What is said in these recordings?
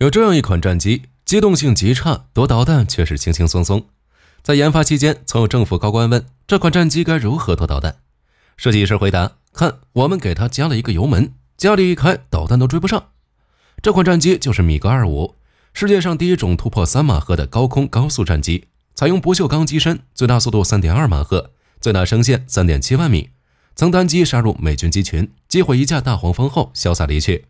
有这样一款战机，机动性极差，夺导弹却是轻轻松松。在研发期间，曾有政府高官问这款战机该如何夺导弹，设计师回答：“看，我们给它加了一个油门，加力一开，导弹都追不上。”这款战机就是米格二五，世界上第一种突破三马赫的高空高速战机，采用不锈钢机身，最大速度三点二马赫，最大升限三点七万米。曾单机杀入美军机群，击毁一架大黄蜂后，潇洒离去。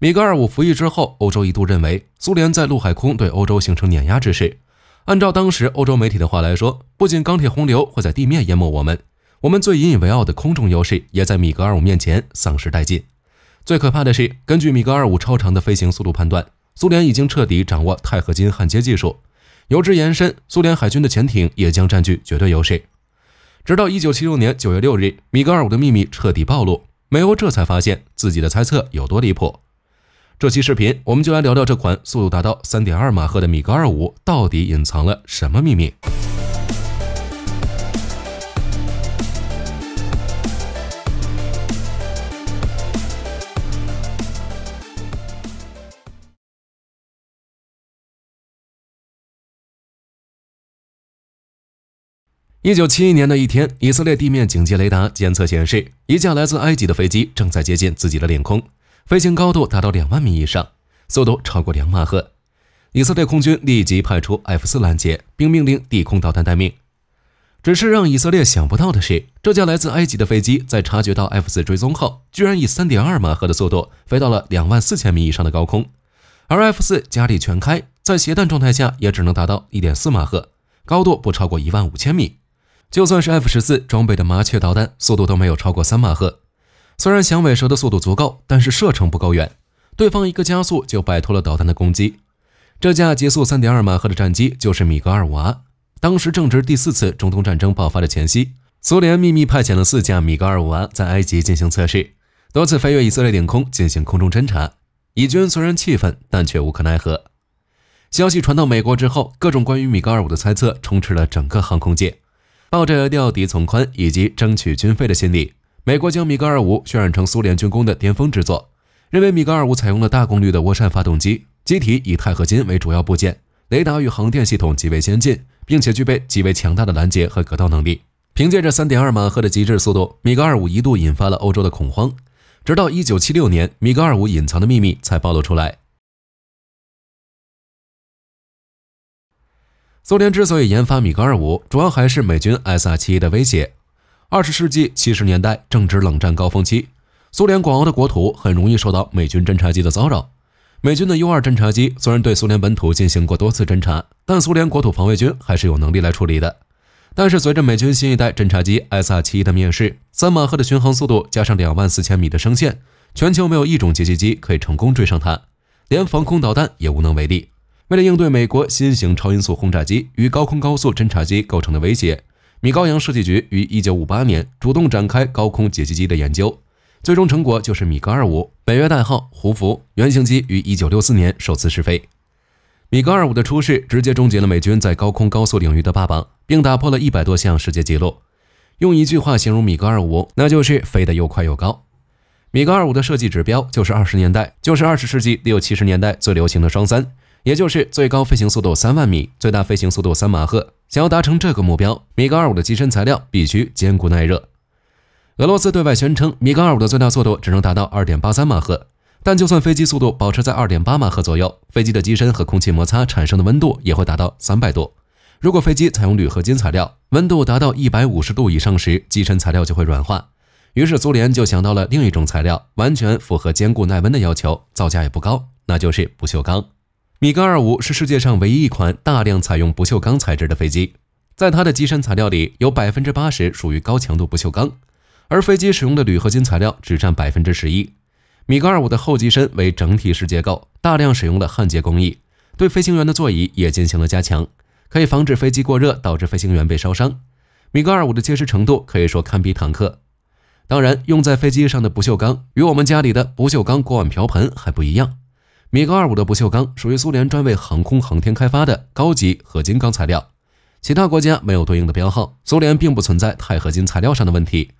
米格二五服役之后，欧洲一度认为苏联在陆海空对欧洲形成碾压之势。按照当时欧洲媒体的话来说，不仅钢铁洪流会在地面淹没我们，我们最引以为傲的空中优势也在米格二五面前丧失殆尽。最可怕的是，根据米格二五超长的飞行速度判断，苏联已经彻底掌握钛合金焊接技术。由之延伸，苏联海军的潜艇也将占据绝对优势。直到一九七六年九月六日，米格二五的秘密彻底暴露，美欧这才发现自己的猜测有多离谱。这期视频，我们就来聊聊这款速度达到三点二马赫的米格二五到底隐藏了什么秘密？一九七一年的一天，以色列地面警戒雷达监测显示，一架来自埃及的飞机正在接近自己的领空。飞行高度达到两万米以上，速度超过两马赫。以色列空军立即派出 F 四拦截，并命令地空导弹待命。只是让以色列想不到的是，这架来自埃及的飞机在察觉到 F 四追踪后，居然以三点二马赫的速度飞到了两万四千米以上的高空。而 F 四加力全开，在携弹状态下也只能达到一点四马赫，高度不超过一万五千米。就算是 F 十四装备的麻雀导弹，速度都没有超过三马赫。虽然响尾蛇的速度足够，但是射程不够远，对方一个加速就摆脱了导弹的攻击。这架极速三点二马赫的战机就是米格二五。当时正值第四次中东战争爆发的前夕，苏联秘密派遣了四架米格二五在埃及进行测试，多次飞越以色列领空进行空中侦察。以军虽然气愤，但却无可奈何。消息传到美国之后，各种关于米格二五的猜测充斥了整个航空界，抱着“调敌从宽”以及争取军费的心理。美国将米格二五渲染成苏联军工的巅峰之作，认为米格二五采用了大功率的涡扇发动机，机体以钛合金为主要部件，雷达与航电系统极为先进，并且具备极为强大的拦截和格斗能力。凭借着三点二马赫的极致速度，米格二五一度引发了欧洲的恐慌。直到一九七六年，米格二五隐藏的秘密才暴露出来。苏联之所以研发米格二五，主要还是美军 S r 七一的威胁。二十世纪七十年代正值冷战高峰期，苏联广袤的国土很容易受到美军侦察机的骚扰。美军的 U-2 侦察机虽然对苏联本土进行过多次侦察，但苏联国土防卫军还是有能力来处理的。但是，随着美军新一代侦察机 SR-71 的面世，三马赫的巡航速度加上两万四千米的升限，全球没有一种截击机可以成功追上它，连防空导弹也无能为力。为了应对美国新型超音速轰炸机与高空高速侦察机构成的威胁。米高扬设计局于1958年主动展开高空截击机的研究，最终成果就是米格二五，北约代号“胡佛”。原型机于1964年首次试飞。米格二五的出世直接终结了美军在高空高速领域的霸榜，并打破了一百多项世界纪录。用一句话形容米格二五，那就是飞得又快又高。米格二五的设计指标就是二十年代，就是二十世纪六七十年代最流行的双三。也就是最高飞行速度三万米，最大飞行速度三马赫。想要达成这个目标，米格二五的机身材料必须坚固耐热。俄罗斯对外宣称米格二五的最大速度只能达到二点八三马赫，但就算飞机速度保持在二点八马赫左右，飞机的机身和空气摩擦产生的温度也会达到三百度。如果飞机采用铝合金材料，温度达到一百五十度以上时，机身材料就会软化。于是苏联就想到了另一种材料，完全符合坚固耐温的要求，造价也不高，那就是不锈钢。米格二五是世界上唯一一款大量采用不锈钢材质的飞机，在它的机身材料里有百分之八十属于高强度不锈钢，而飞机使用的铝合金材料只占百分之十一。米格二五的后机身为整体式结构，大量使用了焊接工艺，对飞行员的座椅也进行了加强，可以防止飞机过热导致飞行员被烧伤。米格二五的结实程度可以说堪比坦克，当然，用在飞机上的不锈钢与我们家里的不锈钢锅碗瓢盆还不一样。米格二五的不锈钢属于苏联专为航空航天开发的高级合金钢材料，其他国家没有对应的标号。苏联并不存在钛合金材料上的问题。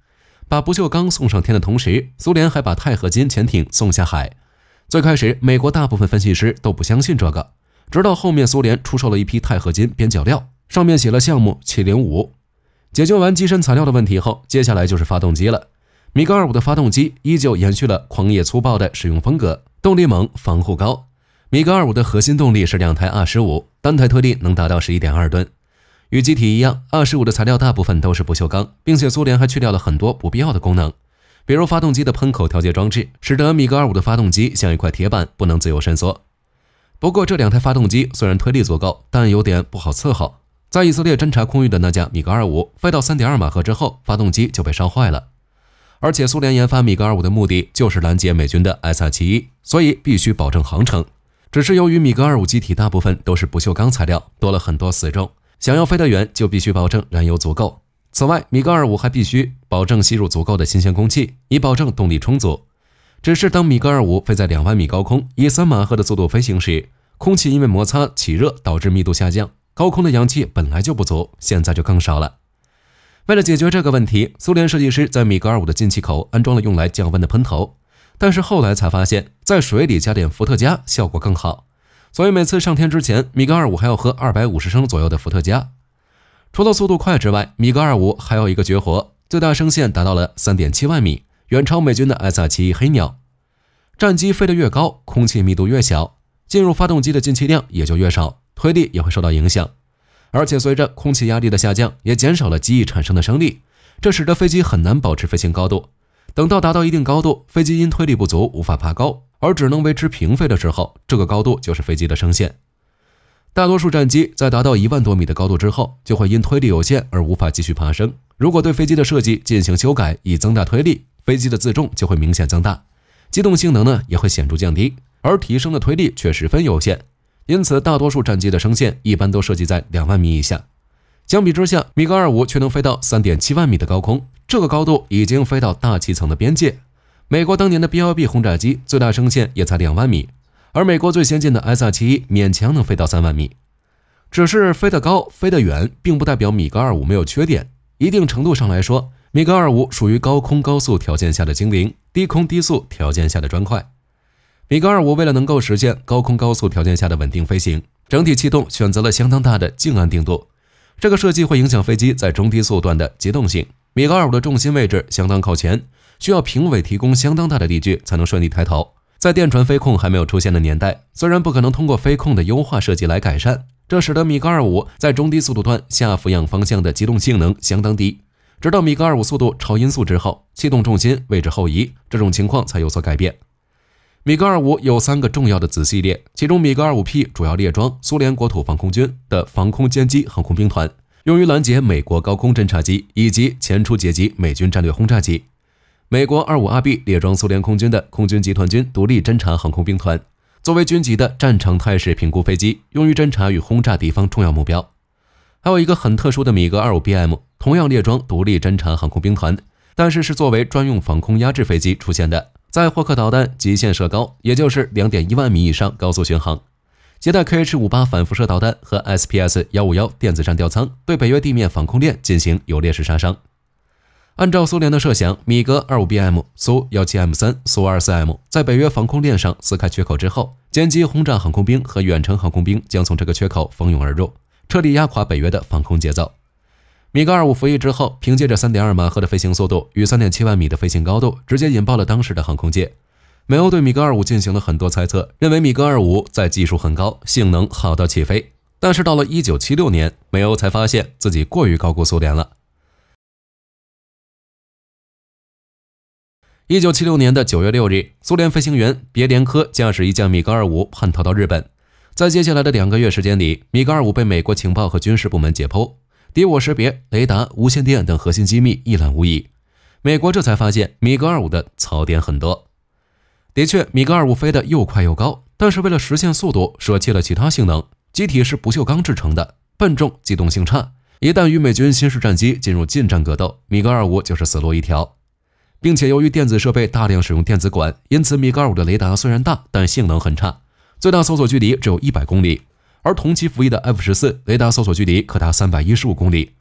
把不锈钢送上天的同时，苏联还把钛合金潜艇送下海。最开始，美国大部分分析师都不相信这个，直到后面苏联出售了一批钛合金边角料，上面写了项目七零五。解决完机身材料的问题后，接下来就是发动机了。米格二五的发动机依旧延续了狂野粗暴的使用风格。动力猛，防护高。米格二五的核心动力是两台二十五，单台推力能达到十一点二吨。与机体一样，二十五的材料大部分都是不锈钢，并且苏联还去掉了很多不必要的功能，比如发动机的喷口调节装置，使得米格二五的发动机像一块铁板，不能自由伸缩。不过，这两台发动机虽然推力足够，但有点不好伺候。在以色列侦察空域的那架米格二五飞到三点二马赫之后，发动机就被烧坏了。而且，苏联研发米格二五的目的就是拦截美军的 S 塞七一，所以必须保证航程。只是由于米格二五机体大部分都是不锈钢材料，多了很多死重，想要飞得远，就必须保证燃油足够。此外，米格二五还必须保证吸入足够的新鲜空气，以保证动力充足。只是当米格二五飞在两万米高空，以三马赫的速度飞行时，空气因为摩擦起热导致密度下降，高空的氧气本来就不足，现在就更少了。为了解决这个问题，苏联设计师在米格二五的进气口安装了用来降温的喷头，但是后来才发现，在水里加点伏特加效果更好，所以每次上天之前，米格二五还要喝二百五十升左右的伏特加。除了速度快之外，米格二五还有一个绝活，最大升限达到了三点七万米，远超美军的 r 萨奇黑鸟战机。飞得越高，空气密度越小，进入发动机的进气量也就越少，推力也会受到影响。而且随着空气压力的下降，也减少了机翼产生的升力，这使得飞机很难保持飞行高度。等到达到一定高度，飞机因推力不足无法爬高，而只能维持平飞的时候，这个高度就是飞机的升限。大多数战机在达到一万多米的高度之后，就会因推力有限而无法继续爬升。如果对飞机的设计进行修改，以增大推力，飞机的自重就会明显增大，机动性能呢也会显著降低，而提升的推力却十分有限。因此，大多数战机的升限一般都设计在两万米以下。相比之下，米格二五却能飞到三点七万米的高空，这个高度已经飞到大气层的边界。美国当年的 B-1B 轰炸机最大升限也才两万米，而美国最先进的 S-71 勉强能飞到三万米。只是飞得高、飞得远，并不代表米格二五没有缺点。一定程度上来说，米格二五属于高空高速条件下的精灵，低空低速条件下的砖块。米格二五为了能够实现高空高速条件下的稳定飞行，整体气动选择了相当大的静安定度。这个设计会影响飞机在中低速段的机动性。米格二五的重心位置相当靠前，需要评委提供相当大的力矩才能顺利抬头。在电传飞控还没有出现的年代，虽然不可能通过飞控的优化设计来改善，这使得米格二五在中低速度段下俯仰方向的机动性能相当低。直到米格二五速度超音速之后，气动重心位置后移，这种情况才有所改变。米格二五有三个重要的子系列，其中米格二五 P 主要列装苏联国土防空军的防空歼击航空兵团，用于拦截美国高空侦察机以及前出截击美军战略轰炸机。美国二五 RB 列装苏联空军的空军集团军独立侦察航空兵团，作为军级的战场态势评估飞机，用于侦察与轰炸敌方重要目标。还有一个很特殊的米格二五 BM，同样列装独立侦察航空兵团，但是是作为专用防空压制飞机出现的。在霍克导弹极限射高，也就是两点一万米以上高速巡航，携带 Kh 五八反辐射导弹和 SPS 幺五幺电子战吊舱，对北约地面防空链进行有劣势杀伤。按照苏联的设想，米格二五 BM、苏幺七 M 三、苏二四 M 在北约防空链上撕开缺口之后，歼击轰炸航空兵和远程航空兵将从这个缺口蜂拥而入，彻底压垮北约的防空节奏。米格二五服役之后，凭借着三点二马赫的飞行速度与三点七万米的飞行高度，直接引爆了当时的航空界。美欧对米格二五进行了很多猜测，认为米格二五在技术很高，性能好到起飞。但是到了一九七六年，美欧才发现自己过于高估苏联了。一九七六年的九月六日，苏联飞行员别连科驾驶一架米格二五叛逃到日本。在接下来的两个月时间里，米格二五被美国情报和军事部门解剖。敌我识别、雷达、无线电等核心机密一览无遗，美国这才发现米格二五的槽点很多。的确，米格二五飞得又快又高，但是为了实现速度，舍弃了其他性能。机体是不锈钢制成的，笨重，机动性差。一旦与美军新式战机进入近战格斗，米格二五就是死路一条。并且由于电子设备大量使用电子管，因此米格二五的雷达虽然大，但性能很差，最大搜索距离只有一百公里。而同期服役的 F-14 雷达搜索距离可达三百一十五公里。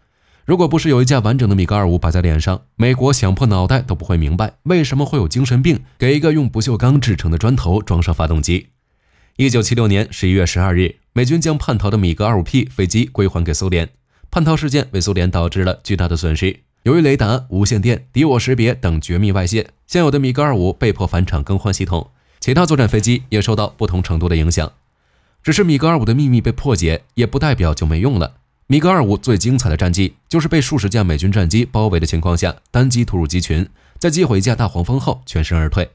如果不是有一架完整的米格二五摆在脸上，美国想破脑袋都不会明白为什么会有精神病给一个用不锈钢制成的砖头装上发动机。一九七六年十一月十二日，美军将叛逃的米格二五 P 飞机归还给苏联。叛逃事件为苏联导致了巨大的损失。由于雷达、无线电、敌我识别等绝密外泄，现有的米格二五被迫返厂更换系统，其他作战飞机也受到不同程度的影响。只是米格二五的秘密被破解，也不代表就没用了。米格二五最精彩的战绩，就是被数十架美军战机包围的情况下，单机突入机群，在击毁一架大黄蜂后全身而退。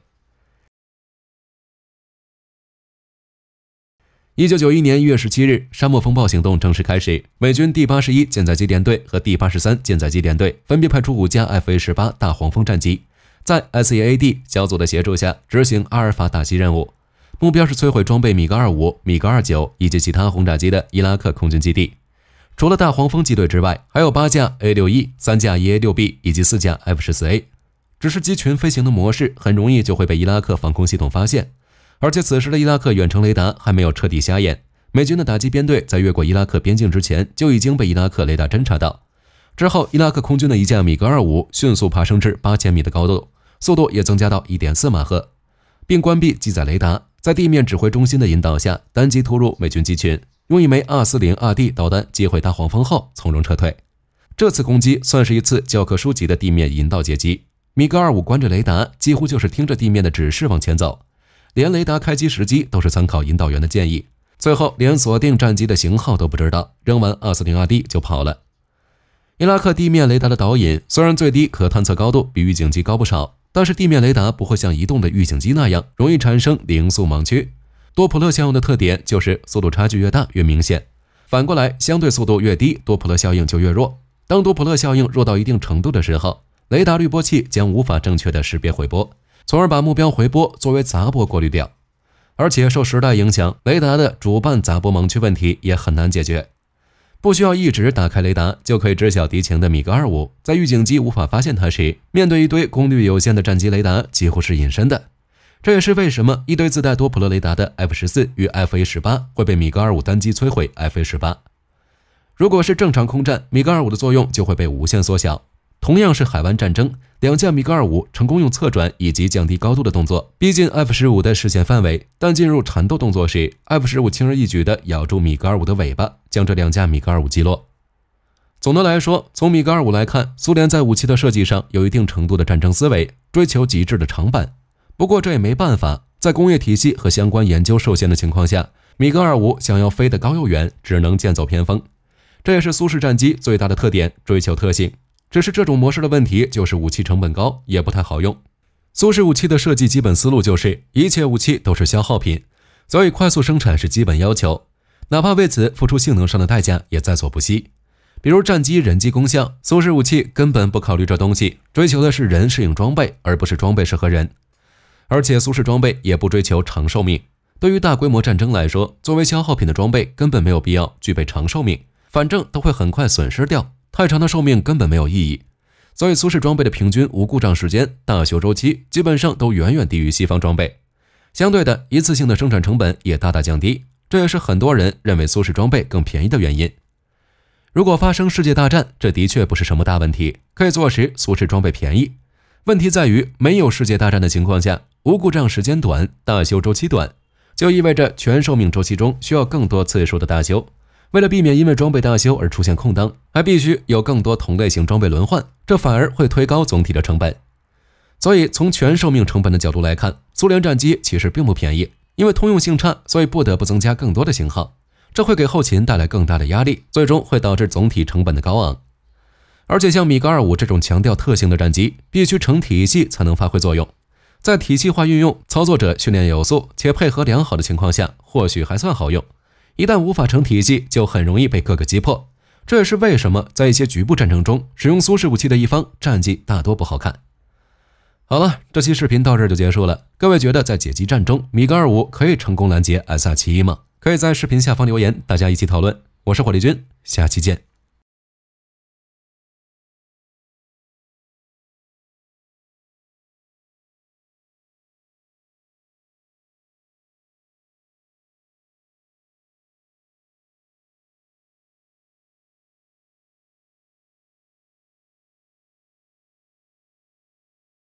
一九九一年一月十七日，沙漠风暴行动正式开始，美军第八十一舰载机联队和第八十三舰载机联队分别派出五架 F/A 十八大黄蜂战机，在 SEAD 小组的协助下执行阿尔法打击任务。目标是摧毁装备米格二五、米格二九以及其他轰炸机的伊拉克空军基地。除了大黄蜂机队之外，还有八架 A 六 E、三架 EA 六 B 以及四架 F 十四 A。只是机群飞行的模式很容易就会被伊拉克防空系统发现，而且此时的伊拉克远程雷达还没有彻底瞎眼。美军的打击编队在越过伊拉克边境之前就已经被伊拉克雷达侦察到。之后，伊拉克空军的一架米格二五迅速爬升至八千米的高度，速度也增加到一点四马赫，并关闭机载雷达。在地面指挥中心的引导下，单机突入美军机群，用一枚2 4 0 r d 导弹击毁“大黄蜂”号，从容撤退。这次攻击算是一次教科书级的地面引导截击。米格二五关着雷达，几乎就是听着地面的指示往前走，连雷达开机时机都是参考引导员的建议。最后连锁定战机的型号都不知道，扔完2 4 0 r d 就跑了。伊拉克地面雷达的导引虽然最低可探测高度比预警机高不少。但是地面雷达不会像移动的预警机那样容易产生零速盲区。多普勒效应的特点就是速度差距越大越明显，反过来相对速度越低，多普勒效应就越弱。当多普勒效应弱到一定程度的时候，雷达滤波器将无法正确的识别回波，从而把目标回波作为杂波过滤掉。而且受时代影响，雷达的主办杂波盲区问题也很难解决。不需要一直打开雷达就可以知晓敌情的米格二五，在预警机无法发现它时，面对一堆功率有限的战机雷达，几乎是隐身的。这也是为什么一堆自带多普勒雷达的 F 十四与 F A 十八会被米格二五单机摧毁。F A 十八如果是正常空战，米格二五的作用就会被无限缩小。同样是海湾战争，两架米格二五成功用侧转以及降低高度的动作逼近 F 十五的视线范围，但进入缠斗动作时，F 十五轻而易举地咬住米格二五的尾巴，将这两架米格二五击落。总的来说，从米格二五来看，苏联在武器的设计上有一定程度的战争思维，追求极致的长板。不过这也没办法，在工业体系和相关研究受限的情况下，米格二五想要飞得高又远，只能剑走偏锋。这也是苏式战机最大的特点——追求特性。只是这种模式的问题，就是武器成本高，也不太好用。苏式武器的设计基本思路就是，一切武器都是消耗品，所以快速生产是基本要求，哪怕为此付出性能上的代价也在所不惜。比如战机人机工向，苏式武器根本不考虑这东西，追求的是人适应装备，而不是装备适合人。而且苏式装备也不追求长寿命，对于大规模战争来说，作为消耗品的装备根本没有必要具备长寿命，反正都会很快损失掉。太长的寿命根本没有意义，所以苏式装备的平均无故障时间、大修周期基本上都远远低于西方装备。相对的，一次性的生产成本也大大降低，这也是很多人认为苏式装备更便宜的原因。如果发生世界大战，这的确不是什么大问题，可以坐实苏式装备便宜。问题在于，没有世界大战的情况下，无故障时间短、大修周期短，就意味着全寿命周期中需要更多次数的大修。为了避免因为装备大修而出现空当，还必须有更多同类型装备轮换，这反而会推高总体的成本。所以，从全寿命成本的角度来看，苏联战机其实并不便宜。因为通用性差，所以不得不增加更多的型号，这会给后勤带来更大的压力，最终会导致总体成本的高昂。而且，像米格二五这种强调特性的战机，必须成体系才能发挥作用。在体系化运用、操作者训练有素且配合良好的情况下，或许还算好用。一旦无法成体系，就很容易被各个击破。这也是为什么在一些局部战争中，使用苏式武器的一方战绩大多不好看。好了，这期视频到这儿就结束了。各位觉得在解击战中，米格二五可以成功拦截 S 二七吗？可以在视频下方留言，大家一起讨论。我是火力军，下期见。